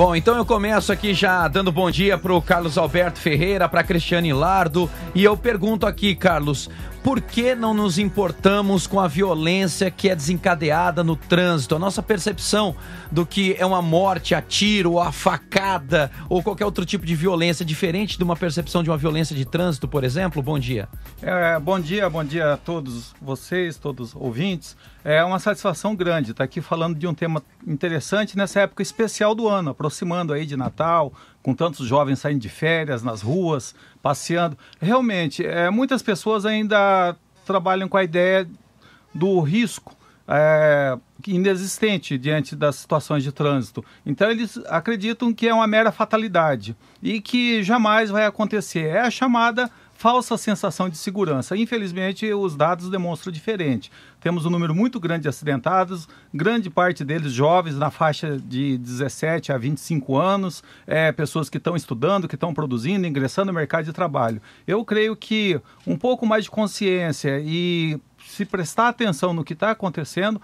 Bom, então eu começo aqui já dando bom dia para o Carlos Alberto Ferreira, para Cristiane Lardo, e eu pergunto aqui, Carlos, por que não nos importamos com a violência que é desencadeada no trânsito? A nossa percepção do que é uma morte a tiro, a facada, ou qualquer outro tipo de violência, diferente de uma percepção de uma violência de trânsito, por exemplo? Bom dia. É, bom dia, bom dia a todos vocês, todos ouvintes. É uma satisfação grande estar aqui falando de um tema interessante nessa época especial do ano, aproximando aí de Natal, com tantos jovens saindo de férias nas ruas, passeando. Realmente, é, muitas pessoas ainda trabalham com a ideia do risco é, inexistente diante das situações de trânsito. Então, eles acreditam que é uma mera fatalidade e que jamais vai acontecer. É a chamada falsa sensação de segurança. Infelizmente, os dados demonstram diferente. Temos um número muito grande de acidentados, grande parte deles jovens, na faixa de 17 a 25 anos, é, pessoas que estão estudando, que estão produzindo, ingressando no mercado de trabalho. Eu creio que um pouco mais de consciência e se prestar atenção no que está acontecendo,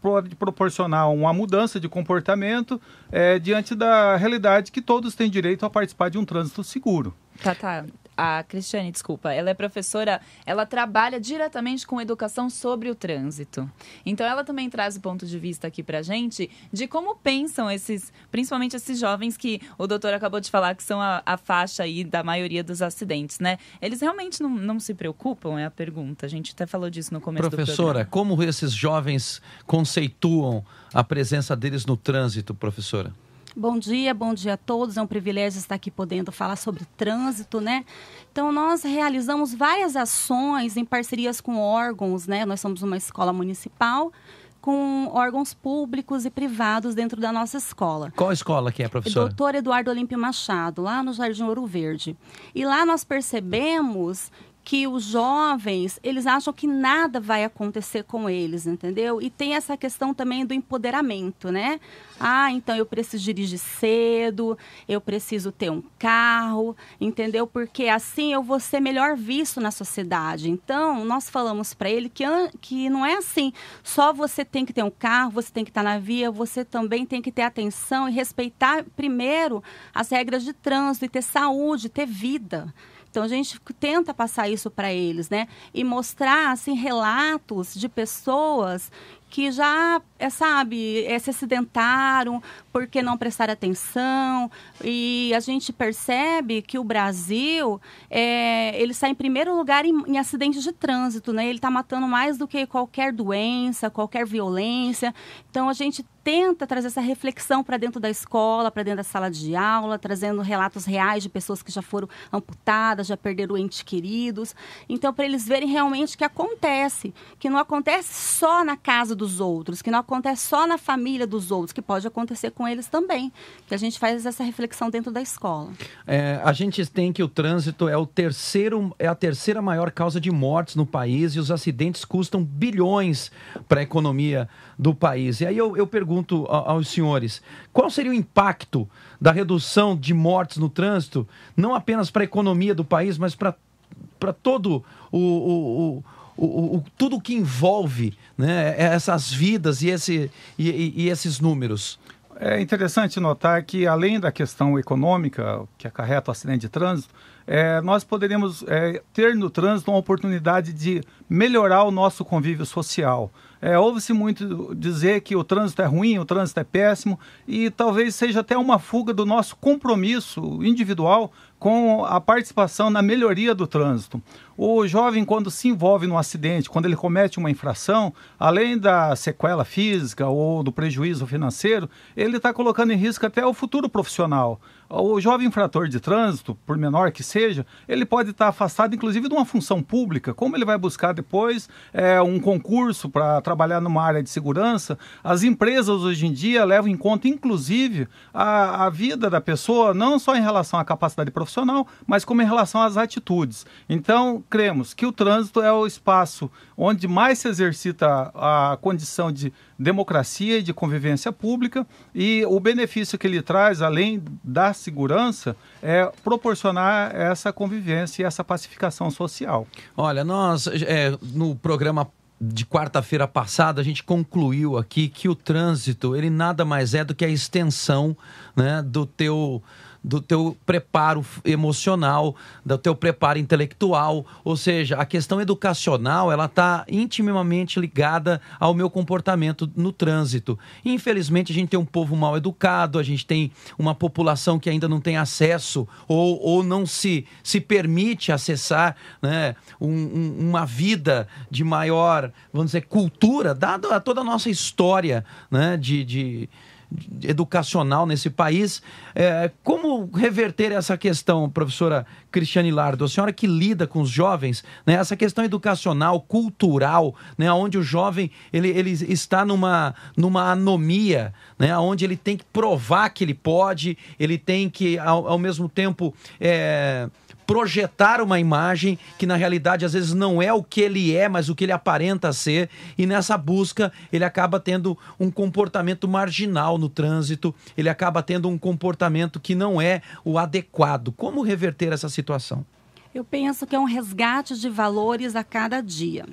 pode proporcionar uma mudança de comportamento é, diante da realidade que todos têm direito a participar de um trânsito seguro. Tá, tá a Cristiane, desculpa, ela é professora, ela trabalha diretamente com educação sobre o trânsito. Então ela também traz o ponto de vista aqui pra gente de como pensam esses, principalmente esses jovens que o doutor acabou de falar que são a, a faixa aí da maioria dos acidentes, né? Eles realmente não, não se preocupam, é a pergunta. A gente até falou disso no começo professora, do Professora, como esses jovens conceituam a presença deles no trânsito, professora? Bom dia, bom dia a todos. É um privilégio estar aqui podendo falar sobre trânsito, né? Então, nós realizamos várias ações em parcerias com órgãos, né? Nós somos uma escola municipal com órgãos públicos e privados dentro da nossa escola. Qual escola que é, professora? Doutor Eduardo Olímpio Machado, lá no Jardim Ouro Verde. E lá nós percebemos que os jovens, eles acham que nada vai acontecer com eles, entendeu? E tem essa questão também do empoderamento, né? Ah, então eu preciso dirigir cedo, eu preciso ter um carro, entendeu? Porque assim eu vou ser melhor visto na sociedade. Então, nós falamos para ele que, que não é assim, só você tem que ter um carro, você tem que estar tá na via, você também tem que ter atenção e respeitar primeiro as regras de trânsito e ter saúde, ter vida. Então a gente tenta passar isso para eles, né? E mostrar assim relatos de pessoas que já, é, sabe, é, se acidentaram, porque não prestaram atenção. E a gente percebe que o Brasil, é, ele está em primeiro lugar em, em acidentes de trânsito, né? Ele está matando mais do que qualquer doença, qualquer violência. Então, a gente tenta trazer essa reflexão para dentro da escola, para dentro da sala de aula, trazendo relatos reais de pessoas que já foram amputadas, já perderam entes queridos. Então, para eles verem realmente que acontece, que não acontece só na casa do dos outros, que não acontece só na família dos outros, que pode acontecer com eles também. Que a gente faz essa reflexão dentro da escola. É, a gente tem que o trânsito é o terceiro, é a terceira maior causa de mortes no país e os acidentes custam bilhões para a economia do país. E aí eu, eu pergunto aos senhores, qual seria o impacto da redução de mortes no trânsito, não apenas para a economia do país, mas para para todo o, o, o o, o, tudo que envolve né, é, essas vidas e, esse, e, e esses números? É interessante notar que, além da questão econômica que acarreta o acidente de trânsito, é, nós poderemos é, ter no trânsito uma oportunidade de melhorar o nosso convívio social. É, Ouve-se muito dizer que o trânsito é ruim, o trânsito é péssimo, e talvez seja até uma fuga do nosso compromisso individual com a participação na melhoria do trânsito. O jovem, quando se envolve num acidente, quando ele comete uma infração, além da sequela física ou do prejuízo financeiro, ele está colocando em risco até o futuro profissional. O jovem infrator de trânsito, por menor que seja, ele pode estar afastado, inclusive, de uma função pública. Como ele vai buscar depois é, um concurso para trabalhar numa área de segurança? As empresas hoje em dia levam em conta, inclusive, a, a vida da pessoa, não só em relação à capacidade profissional, mas como em relação às atitudes. Então, cremos que o trânsito é o espaço onde mais se exercita a, a condição de democracia e de convivência pública. E o benefício que ele traz, além da segurança, é proporcionar essa convivência e essa pacificação social. Olha, nós é, no programa de quarta-feira passada, a gente concluiu aqui que o trânsito, ele nada mais é do que a extensão né, do teu do teu preparo emocional, do teu preparo intelectual, ou seja, a questão educacional ela está intimamente ligada ao meu comportamento no trânsito. Infelizmente a gente tem um povo mal educado, a gente tem uma população que ainda não tem acesso ou, ou não se, se permite acessar né, um, um, uma vida de maior, vamos dizer, cultura, dado a toda a nossa história né, de, de educacional nesse país. É, como reverter essa questão, professora Cristiane Lardo? A senhora que lida com os jovens, né, essa questão educacional, cultural, né, onde o jovem ele, ele está numa, numa anomia, né, onde ele tem que provar que ele pode, ele tem que, ao, ao mesmo tempo, é, projetar uma imagem que na realidade às vezes não é o que ele é, mas o que ele aparenta ser, e nessa busca ele acaba tendo um comportamento marginal no trânsito, ele acaba tendo um comportamento que não é o adequado. Como reverter essa situação? Eu penso que é um resgate de valores a cada dia.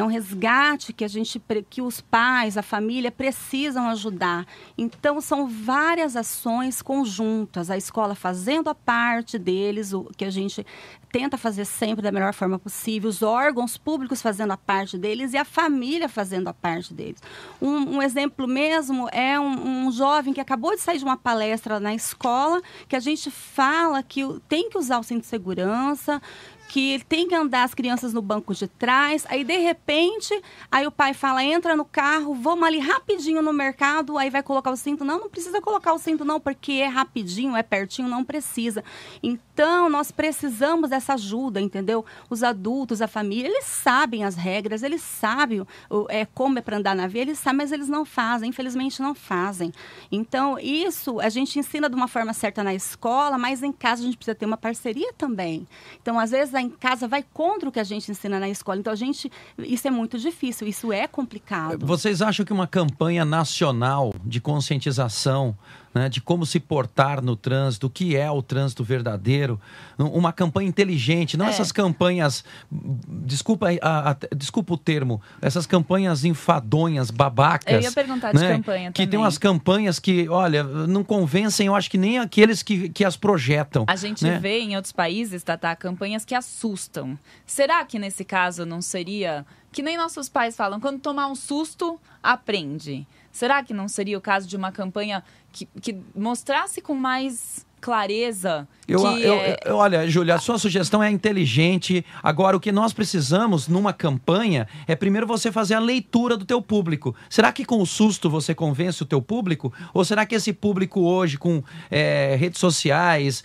É um resgate que a gente que os pais, a família precisam ajudar. Então são várias ações conjuntas, a escola fazendo a parte deles, o que a gente tenta fazer sempre da melhor forma possível, os órgãos públicos fazendo a parte deles e a família fazendo a parte deles. Um, um exemplo mesmo é um, um, jovem que acabou de sair de uma palestra na escola, que a gente fala que tem que usar o cinto de segurança, que tem que andar as crianças no banco de trás, aí de repente repente, aí o pai fala: entra no carro, vamos ali rapidinho no mercado, aí vai colocar o cinto. Não, não precisa colocar o cinto, não, porque é rapidinho, é pertinho, não precisa. Então, então, nós precisamos dessa ajuda, entendeu? Os adultos, a família, eles sabem as regras, eles sabem é, como é para andar na via, eles sabem, mas eles não fazem, infelizmente não fazem. Então, isso a gente ensina de uma forma certa na escola, mas em casa a gente precisa ter uma parceria também. Então, às vezes, em casa vai contra o que a gente ensina na escola. Então, a gente. Isso é muito difícil, isso é complicado. Vocês acham que uma campanha nacional de conscientização né, de como se portar no trânsito, o que é o trânsito verdadeiro, uma campanha inteligente, não é. essas campanhas, desculpa, a, a, desculpa o termo, essas campanhas enfadonhas, babacas. Eu ia perguntar de né, campanha Que tem umas campanhas que, olha, não convencem, eu acho que nem aqueles que, que as projetam. A gente né? vê em outros países, Tatá, campanhas que assustam. Será que nesse caso não seria que nem nossos pais falam, quando tomar um susto, aprende. Será que não seria o caso de uma campanha que, que mostrasse com mais clareza. Eu, eu, é... eu, olha, Júlia, a sua sugestão é inteligente. Agora, o que nós precisamos numa campanha é primeiro você fazer a leitura do teu público. Será que com o susto você convence o teu público? Ou será que esse público hoje, com é, redes sociais,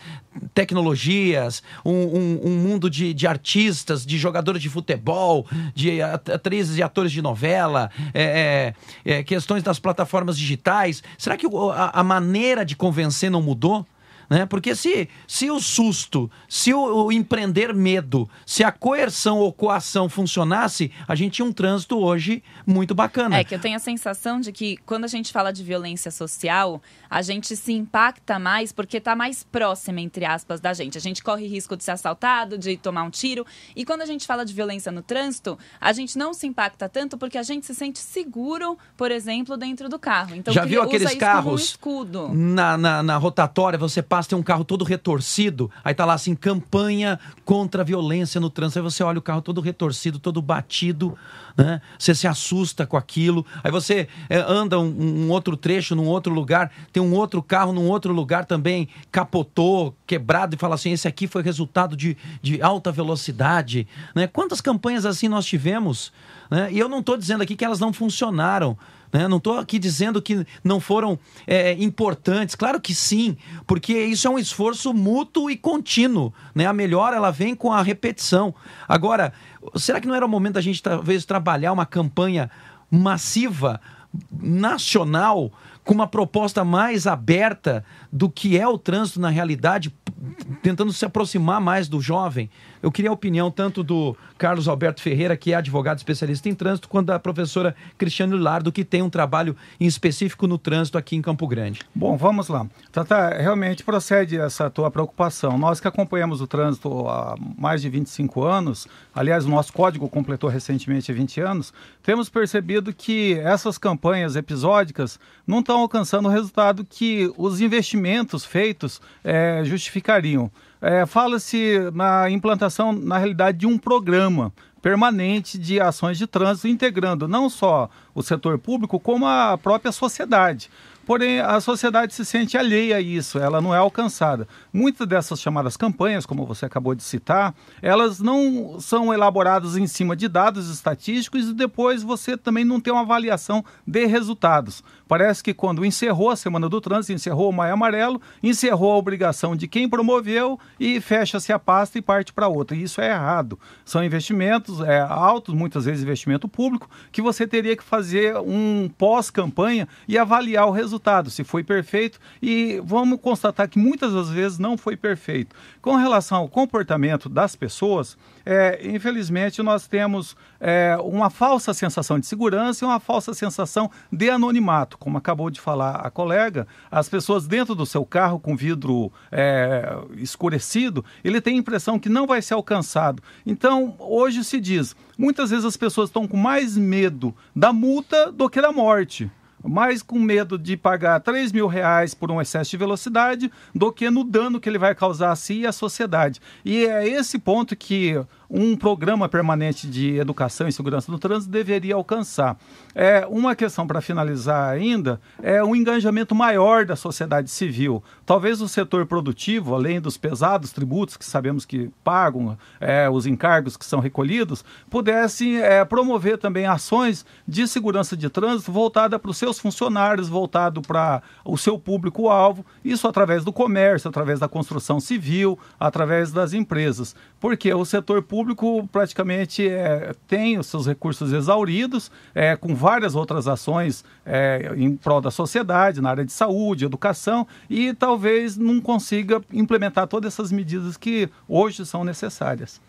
tecnologias, um, um, um mundo de, de, artistas, de jogadores de futebol, de atrizes e atores de novela, é, questões das plataformas digitais, será que a, a maneira de convencer não mudou? Né? Porque se, se o susto, se o, o empreender medo, se a coerção ou coação funcionasse, a gente tinha um trânsito hoje muito bacana. É que eu tenho a sensação de que quando a gente fala de violência social, a gente se impacta mais porque está mais próxima, entre aspas, da gente. A gente corre risco de ser assaltado, de tomar um tiro. E quando a gente fala de violência no trânsito, a gente não se impacta tanto porque a gente se sente seguro, por exemplo, dentro do carro. Então, Já viu aqueles carros? Um escudo. Na, na, na rotatória, você passa tem um carro todo retorcido, aí tá lá assim, campanha contra a violência no trânsito. Aí você olha o carro todo retorcido, todo batido, né? Você se assusta com aquilo. Aí você é, anda um, um, outro trecho num outro lugar, tem um outro carro num outro lugar também, capotou, quebrado, e fala assim: esse aqui foi resultado de, de alta velocidade. Né? Quantas campanhas assim nós tivemos? Né? E eu não estou dizendo aqui que elas não funcionaram. Né? Não estou aqui dizendo que não foram é, importantes, claro que sim, porque isso é um esforço mútuo e contínuo. Né? A melhora ela vem com a repetição. Agora, será que não era o momento da gente talvez trabalhar uma campanha massiva, nacional, com uma proposta mais aberta do que é o trânsito na realidade, tentando se aproximar mais do jovem? Eu queria a opinião tanto do Carlos Alberto Ferreira, que é advogado especialista em trânsito, quanto da professora Cristiane Lardo, que tem um trabalho em específico no trânsito aqui em Campo Grande. Bom, vamos lá. Tata, realmente procede essa tua preocupação. Nós que acompanhamos o trânsito há mais de 25 anos, aliás, o nosso código completou recentemente 20 anos, temos percebido que essas campanhas episódicas não estão alcançando o resultado que os investimentos feitos é, justificariam. É, Fala-se na implantação, na realidade, de um programa permanente de ações de trânsito, integrando não só o setor público, como a própria sociedade. Porém, a sociedade se sente alheia a isso, ela não é alcançada. Muitas dessas chamadas campanhas, como você acabou de citar, elas não são elaboradas em cima de dados estatísticos e depois você também não tem uma avaliação de resultados. Parece que quando encerrou a Semana do Trânsito, encerrou o Maio Amarelo, encerrou a obrigação de quem promoveu e fecha-se a pasta e parte para outra. E isso é errado. São investimentos é, altos, muitas vezes investimento público, que você teria que fazer um pós-campanha e avaliar o resultado resultado, se foi perfeito, e vamos constatar que muitas das vezes não foi perfeito. Com relação ao comportamento das pessoas, é, infelizmente nós temos é, uma falsa sensação de segurança e uma falsa sensação de anonimato. Como acabou de falar a colega, as pessoas dentro do seu carro com vidro é, escurecido, ele tem a impressão que não vai ser alcançado. Então, hoje se diz, muitas vezes as pessoas estão com mais medo da multa do que da morte mais com medo de pagar 3 mil reais por um excesso de velocidade do que no dano que ele vai causar a si e à sociedade. E é esse ponto que um programa permanente de educação e segurança no trânsito deveria alcançar. É, uma questão para finalizar ainda é um engajamento maior da sociedade civil. Talvez o setor produtivo, além dos pesados tributos que sabemos que pagam, é, os encargos que são recolhidos, pudesse é, promover também ações de segurança de trânsito voltada para os seus funcionários, voltado para o seu público-alvo, isso através do comércio, através da construção civil, através das empresas. Porque o setor público público praticamente é, tem os seus recursos exauridos, é, com várias outras ações é, em prol da sociedade, na área de saúde, educação, e talvez não consiga implementar todas essas medidas que hoje são necessárias.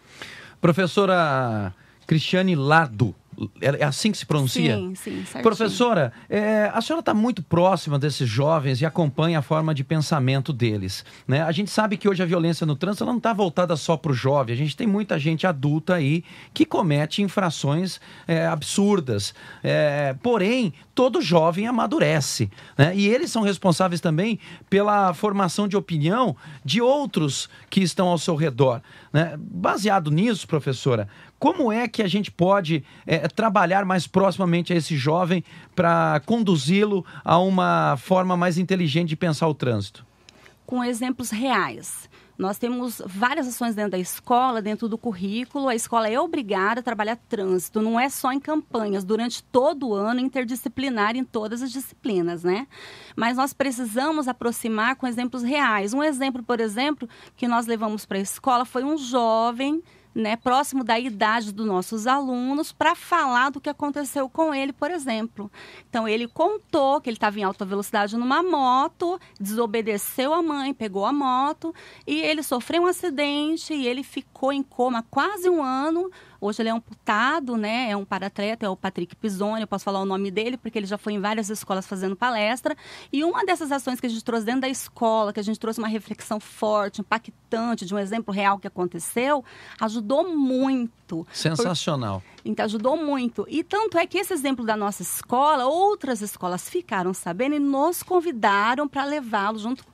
Professora Cristiane Lado, é, é assim que se pronuncia? Sim, sim, Professora, é, a senhora está muito próxima desses jovens e acompanha a forma de pensamento deles. Né? A gente sabe que hoje a violência no trânsito não está voltada só para o jovem. A gente tem muita gente adulta aí que comete infrações é, absurdas. É, porém, todo jovem amadurece. Né? E eles são responsáveis também pela formação de opinião de outros que estão ao seu redor. Né? Baseado nisso, professora, como é que a gente pode é, trabalhar mais proximamente a esse jovem para conduzi-lo a uma forma mais inteligente de pensar o trânsito? Com exemplos reais. Nós temos várias ações dentro da escola, dentro do currículo. A escola é obrigada a trabalhar trânsito, não é só em campanhas, durante todo o ano, interdisciplinar em todas as disciplinas, né? Mas nós precisamos aproximar com exemplos reais. Um exemplo, por exemplo, que nós levamos para a escola foi um jovem né, próximo da idade dos nossos alunos, para falar do que aconteceu com ele, por exemplo. Então, ele contou que ele estava em alta velocidade numa moto, desobedeceu a mãe, pegou a moto, e ele sofreu um acidente e ele ficou em coma quase um ano Hoje ele é amputado, né? É um paratleta, é o Patrick Pisoni, eu posso falar o nome dele, porque ele já foi em várias escolas fazendo palestra. E uma dessas ações que a gente trouxe dentro da escola, que a gente trouxe uma reflexão forte, impactante, de um exemplo real que aconteceu, ajudou muito. Sensacional. Por... Então, ajudou muito. E tanto é que esse exemplo da nossa escola, outras escolas ficaram sabendo e nos convidaram para levá-lo junto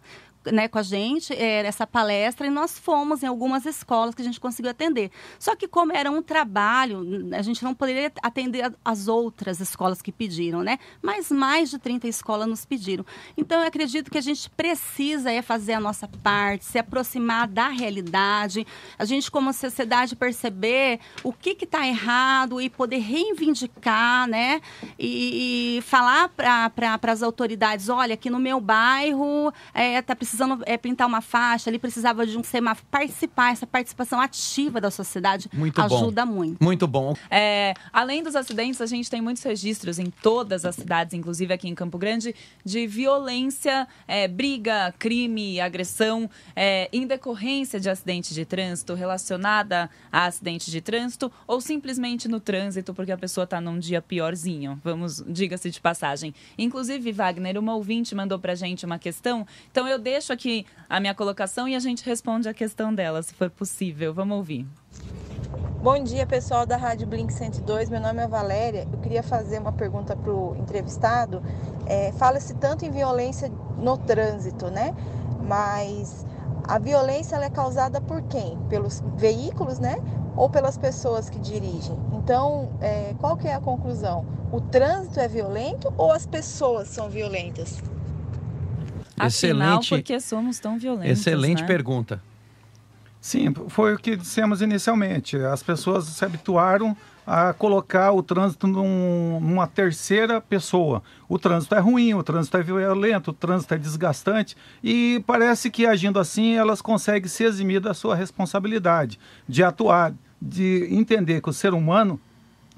né, com a gente é, essa palestra e nós fomos em algumas escolas que a gente conseguiu atender. Só que como era um trabalho, a gente não poderia atender as outras escolas que pediram, né? Mas mais de 30 escolas nos pediram. Então eu acredito que a gente precisa é, fazer a nossa parte, se aproximar da realidade, a gente como sociedade perceber o que está errado e poder reivindicar, né? E, e falar para pra, as autoridades, olha, aqui no meu bairro está é, precisando precisando é, pintar uma faixa, ele precisava de um semáforo. Participar, essa participação ativa da sociedade muito ajuda bom. muito. Muito bom. É, além dos acidentes, a gente tem muitos registros em todas as cidades, inclusive aqui em Campo Grande, de violência, é, briga, crime, agressão, é, em decorrência de acidente de trânsito, relacionada a acidente de trânsito, ou simplesmente no trânsito, porque a pessoa está num dia piorzinho. Vamos, diga-se de passagem. Inclusive, Wagner, uma ouvinte mandou pra gente uma questão. Então eu deixo deixo aqui a minha colocação e a gente responde a questão dela, se for possível. Vamos ouvir. Bom dia, pessoal da Rádio Blink 102. Meu nome é Valéria. Eu queria fazer uma pergunta para o entrevistado. É, Fala-se tanto em violência no trânsito, né? Mas a violência é causada por quem? Pelos veículos, né? Ou pelas pessoas que dirigem? Então, é, qual que é a conclusão? O trânsito é violento ou as pessoas são violentas? Afinal, excelente, porque somos tão violentos. Excelente né? pergunta. Sim, foi o que dissemos inicialmente. As pessoas se habituaram a colocar o trânsito num, numa terceira pessoa. O trânsito é ruim, o trânsito é violento, o trânsito é desgastante e parece que agindo assim elas conseguem se eximir da sua responsabilidade de atuar, de entender que o ser humano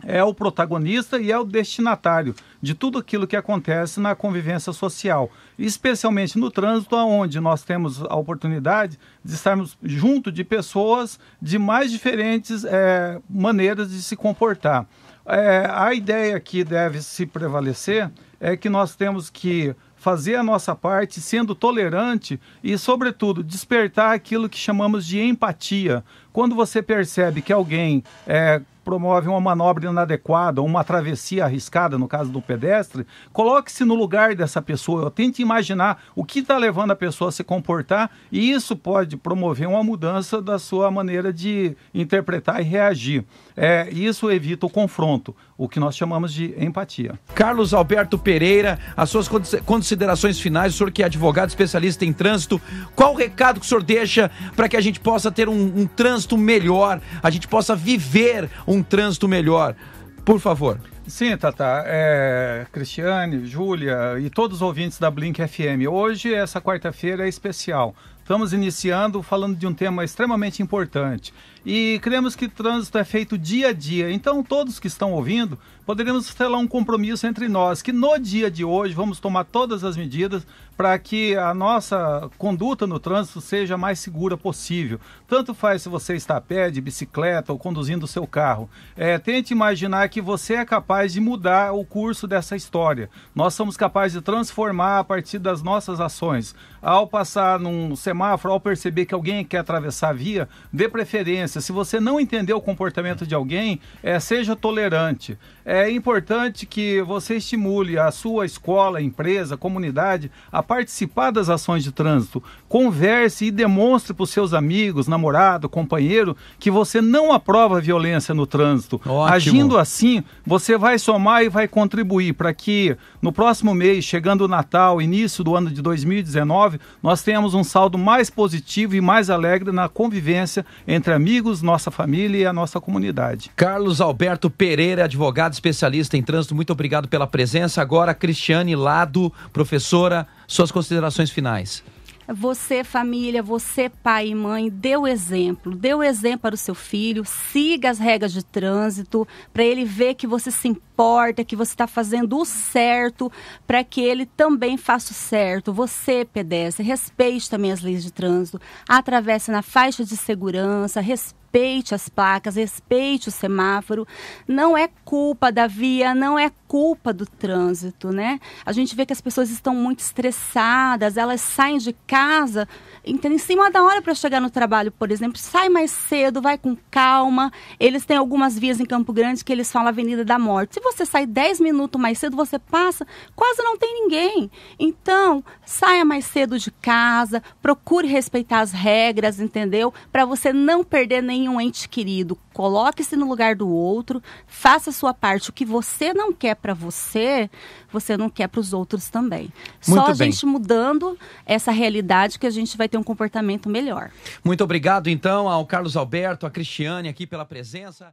é o protagonista e é o destinatário de tudo aquilo que acontece na convivência social, especialmente no trânsito, onde nós temos a oportunidade de estarmos junto de pessoas de mais diferentes é, maneiras de se comportar. É, a ideia que deve se prevalecer é que nós temos que fazer a nossa parte, sendo tolerante e, sobretudo, despertar aquilo que chamamos de empatia. Quando você percebe que alguém é, promove uma manobra inadequada, uma travessia arriscada, no caso do pedestre, coloque-se no lugar dessa pessoa, tente imaginar o que está levando a pessoa a se comportar e isso pode promover uma mudança da sua maneira de interpretar e reagir. É, isso evita o confronto o que nós chamamos de empatia. Carlos Alberto Pereira, as suas considerações finais, o senhor que é advogado especialista em trânsito, qual o recado que o senhor deixa para que a gente possa ter um, um trânsito melhor, a gente possa viver um trânsito melhor? Por favor. Sim, Tata. É, Cristiane, Júlia e todos os ouvintes da Blink FM. Hoje, essa quarta-feira é especial. Estamos iniciando falando de um tema extremamente importante e cremos que trânsito é feito dia a dia. Então, todos que estão ouvindo, poderemos selar um compromisso entre nós que no dia de hoje vamos tomar todas as medidas para que a nossa conduta no trânsito seja a mais segura possível. Tanto faz se você está a pé, de bicicleta ou conduzindo o seu carro. É, tente imaginar que você é capaz de mudar o curso dessa história. Nós somos capazes de transformar a partir das nossas ações. Ao passar num semáforo semáforo, ao perceber que alguém quer atravessar a via, dê preferência. Se você não entender o comportamento de alguém, é, seja tolerante. É importante que você estimule a sua escola, empresa, comunidade a participar das ações de trânsito. Converse e demonstre para os seus amigos, namorado, companheiro, que você não aprova a violência no trânsito. Ótimo. Agindo assim, você vai somar e vai contribuir para que no próximo mês, chegando o Natal, início do ano de 2019, nós tenhamos um saldo mais mais positivo e mais alegre na convivência entre amigos, nossa família e a nossa comunidade. Carlos Alberto Pereira, advogado especialista em trânsito, muito obrigado pela presença. Agora, Cristiane Lado, professora, suas considerações finais. Você, família, você, pai e mãe, dê o exemplo. Dê o exemplo para o seu filho, siga as regras de trânsito, para ele ver que você se importa, que você está fazendo o certo, para que ele também faça o certo. Você, pedestre, respeite também as leis de trânsito, atravesse na faixa de segurança, respeite respeite as placas, respeite o semáforo. Não é culpa da via, não é culpa do trânsito, né? A gente vê que as pessoas estão muito estressadas, elas saem de casa em cima da hora para chegar no trabalho, por exemplo, sai mais cedo, vai com calma. Eles têm algumas vias em Campo Grande que eles falam Avenida da Morte. Se você sai 10 minutos mais cedo, você passa, quase não tem ninguém. Então, saia mais cedo de casa, procure respeitar as regras, entendeu? Para você não perder nem tem um ente querido, coloque-se no lugar do outro, faça a sua parte. O que você não quer para você, você não quer para os outros também. Muito Só a gente mudando essa realidade que a gente vai ter um comportamento melhor. Muito obrigado, então, ao Carlos Alberto, à Cristiane aqui pela presença.